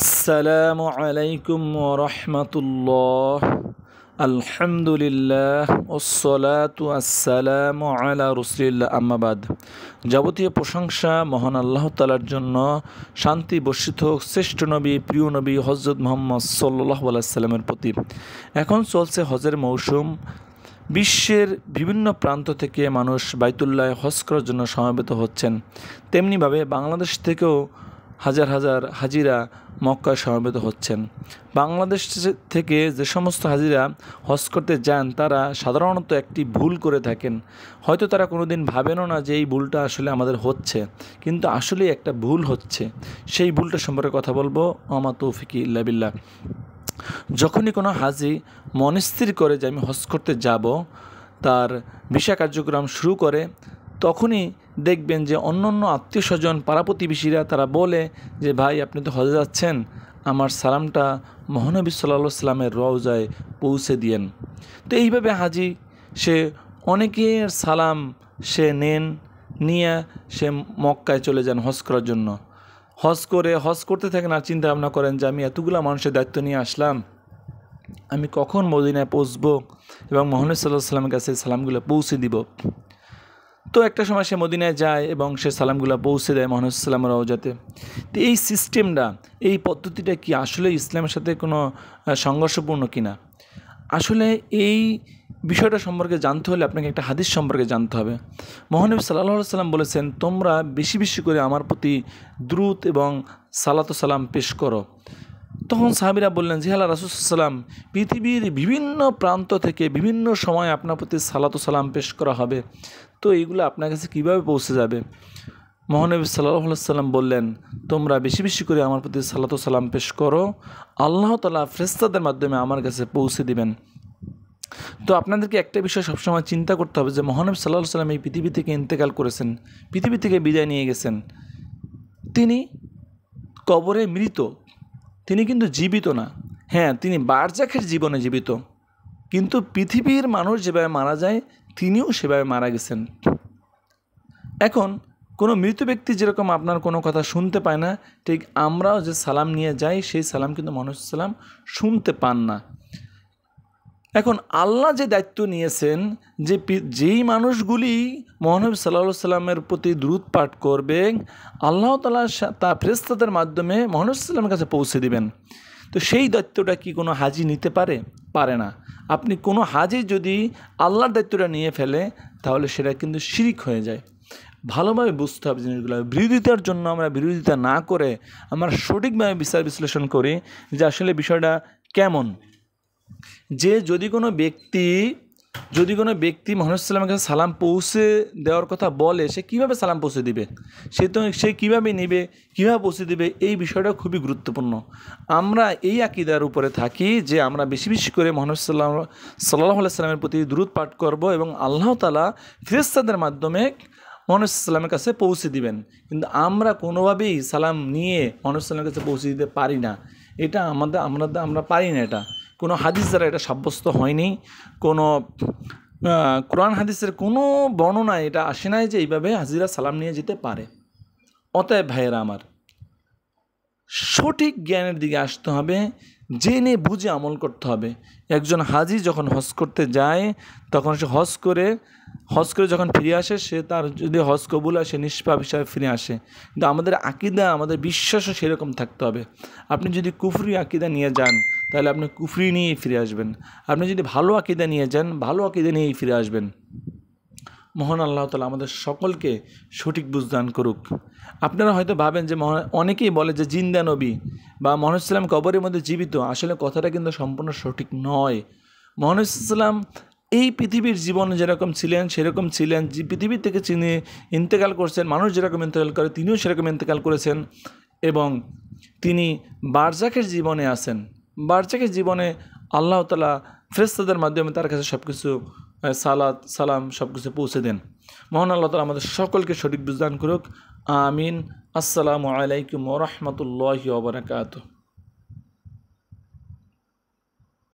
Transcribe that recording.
আসসালামু আলাইকুম রহমতুল্লাহ আলহামদুলিল্লাহ ওসলাতু আসসালামু আলা রসুলিল্লাহ আম্মাবাদ যাবতীয় প্রশংসা মহান আল্লাহ তালার জন্য শান্তি বর্ষিত হোক শ্রেষ্ঠ নবী প্রিয় নবী হজরত মোহাম্মদ সাল্লাহ সাল্লামের প্রতি এখন চলছে হজের মৌসুম বিশ্বের বিভিন্ন প্রান্ত থেকে মানুষ বাইতুল্লায় হজ করার জন্য সমাবেত হচ্ছেন তেমনিভাবে বাংলাদেশ থেকেও হাজার হাজার হাজিরা মক্কায় সমবেত হচ্ছেন বাংলাদেশ থেকে যে সমস্ত হাজিরা হজ করতে যান তারা সাধারণত একটি ভুল করে থাকেন হয়তো তারা কোনো দিন ভাবেনও না যে এই ভুলটা আসলে আমাদের হচ্ছে কিন্তু আসলে একটা ভুল হচ্ছে সেই ভুলটা সম্পর্কে কথা বলবো আমা তৌফিকি ইল্লাবিল্লা যখনই কোনো হাজি মনস্থির করে যে আমি হজ করতে যাব তার ভিসা কার্যক্রম শুরু করে তখনই দেখবেন যে অন্য অন্য আত্মীয় স্বজন পাড়া প্রতিবেশীরা তারা বলে যে ভাই আপনি তো হজে যাচ্ছেন আমার সালামটা মহানবী সাল্লা সাল্লামের রওজায় পৌঁছে দিয়েন তো এইভাবে হাজি সে অনেকের সালাম সে নেন নিয়ে সে মক্কায় চলে যান হজ করার জন্য হজ করে হজ করতে থাকেন আর চিন্তা ভাবনা করেন যে আমি এতগুলো মানুষের দায়িত্ব নিয়ে আসলাম আমি কখন মদিনায় পৌঁছব এবং মোহাম্মদ সাল্লাহ সাল্লামের কাছে সালামগুলো পৌঁছে দিব তো একটা সময় সে মদিনায় যায় এবং সে সালামগুলো পৌঁছে দেয় মোহাম্মদ রওজাতে তো এই সিস্টেমটা এই পদ্ধতিটা কি আসলে ইসলামের সাথে কোনো সংঘর্ষপূর্ণ কিনা আসলে এই বিষয়টা সম্পর্কে জানতে হলে আপনাকে একটা হাদিস সম্পর্কে জানতে হবে মহানবী সাল্লাহ সাল্লাম বলেছেন তোমরা বেশি বেশি করে আমার প্রতি দ্রুত এবং সালাত সালাম পেশ করো তখন সাহাবিরা বললেন জি আল্লাহ রাসুসাল্লাম পৃথিবীর বিভিন্ন প্রান্ত থেকে বিভিন্ন সময় আপনার প্রতি সালাত সালাম পেশ করা হবে তো এইগুলো আপনার কাছে কীভাবে পৌঁছে যাবে মহানবী সাল্লাহ সাল্লাম বললেন তোমরা বেশি বেশি করে আমার প্রতি সালাত সালাম পেশ করো আল্লাহ তালা ফ্রেস্তাদের মাধ্যমে আমার কাছে পৌঁছে দিবেন তো আপনাদেরকে একটা বিষয় সবসময় চিন্তা করতে হবে যে মহানব সাল্লাহ সাল্লাম এই পৃথিবী থেকে ইন্তেকাল করেছেন পৃথিবী থেকে বিদায় নিয়ে গেছেন তিনি কবরে মৃত তিনি কিন্তু জীবিত না হ্যাঁ তিনি বারজাখের জীবনে জীবিত কিন্তু পৃথিবীর মানুষ যেভাবে মারা যায় তিনিও সেভাবে মারা গেছেন এখন কোনো মৃত ব্যক্তি যেরকম আপনার কোনো কথা শুনতে পায় না ঠিক আমরাও যে সালাম নিয়ে যাই সেই সালাম কিন্তু মানুষ সালাম শুনতে পান না এখন আল্লাহ যে দায়িত্ব নিয়েছেন যে যেই মানুষগুলি মহানবী সাল্লা সাল্লামের প্রতি দ্রুত পাঠ করবে আল্লাহ তালা তা ফেরস্তাদের মাধ্যমে মহানবী সাল্লামের কাছে পৌঁছে দিবেন তো সেই দায়িত্বটা কি কোনো হাজি নিতে পারে পারে না আপনি কোনো হাজি যদি আল্লাহর দায়িত্বটা নিয়ে ফেলে তাহলে সেটা কিন্তু শিরিক হয়ে যায় ভালোভাবে বুঝতে হবে জিনিসগুলো বিরোধিতার জন্য আমরা বিরোধিতা না করে আমরা সঠিকভাবে বিচার বিশ্লেষণ করি যে আসলে বিষয়টা কেমন যে যদি কোনো ব্যক্তি যদি কোনো ব্যক্তি মোহাম্মদ সাল্লামের কাছে সালাম পৌঁছে দেওয়ার কথা বলে সে কীভাবে সালাম পৌঁছে দিবে সে তো সে কীভাবে নেবে কীভাবে পৌঁছে দিবে এই বিষয়টা খুবই গুরুত্বপূর্ণ আমরা এই আকিদার উপরে থাকি যে আমরা বেশি বেশি করে মোহাম্মদ সাল্লাম সাল্লাহ সাল্লামের প্রতি দ্রুত পাঠ করব এবং আল্লাহ তালা ফিরেস্তাদের মাধ্যমে মহানুসাল্লামের কাছে পৌঁছে দিবেন কিন্তু আমরা কোনোভাবেই সালাম নিয়ে মহানুসাল্লামের কাছে পৌঁছে দিতে পারি না এটা আমাদের আমরা আমরা পারি না এটা কোনো হাদিস দ্বারা এটা সাব্যস্ত হয়নি কোনো কোরআন হাদিসের কোনো বর্ণনায় এটা আসে নাই যে এইভাবে হাজিরা সালাম নিয়ে যেতে পারে অতএব ভাইয়েরা আমার সঠিক জ্ঞানের দিকে আসতে হবে জেনে বুঝে আমল করতে হবে একজন হাজি যখন হজ করতে যায় তখন সে হজ করে হজ করে যখন ফিরে আসে সে তার যদি হজ কবুল আসে নিষ্পাপ হিসাবে ফিরে আসে কিন্তু আমাদের আকিদা আমাদের বিশ্বাসও সেরকম থাকতে হবে আপনি যদি কুফরি আকিদা নিয়ে যান তাহলে আপনি কুফরি নিয়েই ফিরে আসবেন আপনি যদি ভালো আকিদা নিয়ে যান ভালো আকিদা নিয়েই ফিরে আসবেন মহান আল্লাহ তালা আমাদের সকলকে সঠিক বুঝদান করুক আপনারা হয়তো ভাবেন যে অনেকেই বলে যে জিন্দা নবী বা মহানুসাল্লাম কবরের মধ্যে জীবিত আসলে কথাটা কিন্তু সম্পূর্ণ সঠিক নয় মহানুসাল্লাম এই পৃথিবীর জীবনে যেরকম ছিলেন সেরকম ছিলেন যে পৃথিবী থেকে চিনি ইন্তেকাল করছেন মানুষ যেরকম ইন্তেকাল করে তিনিও সেরকম ইন্তেকাল করেছেন এবং তিনি বারজাকের জীবনে আছেন বার্চাকে জীবনে আল্লাহ তালা ফ্রেস্তাদের মাধ্যমে তার কাছে সব কিছু সালাদ সালাম সব কিছু পৌঁছে দেন মোহন আল্লাহ তালা আমাদের সকলকে সঠিক বিজ্ঞান করুক আমিন আসসালামু আলাইকুম রহমতুল্লাহ ওবরাকাতু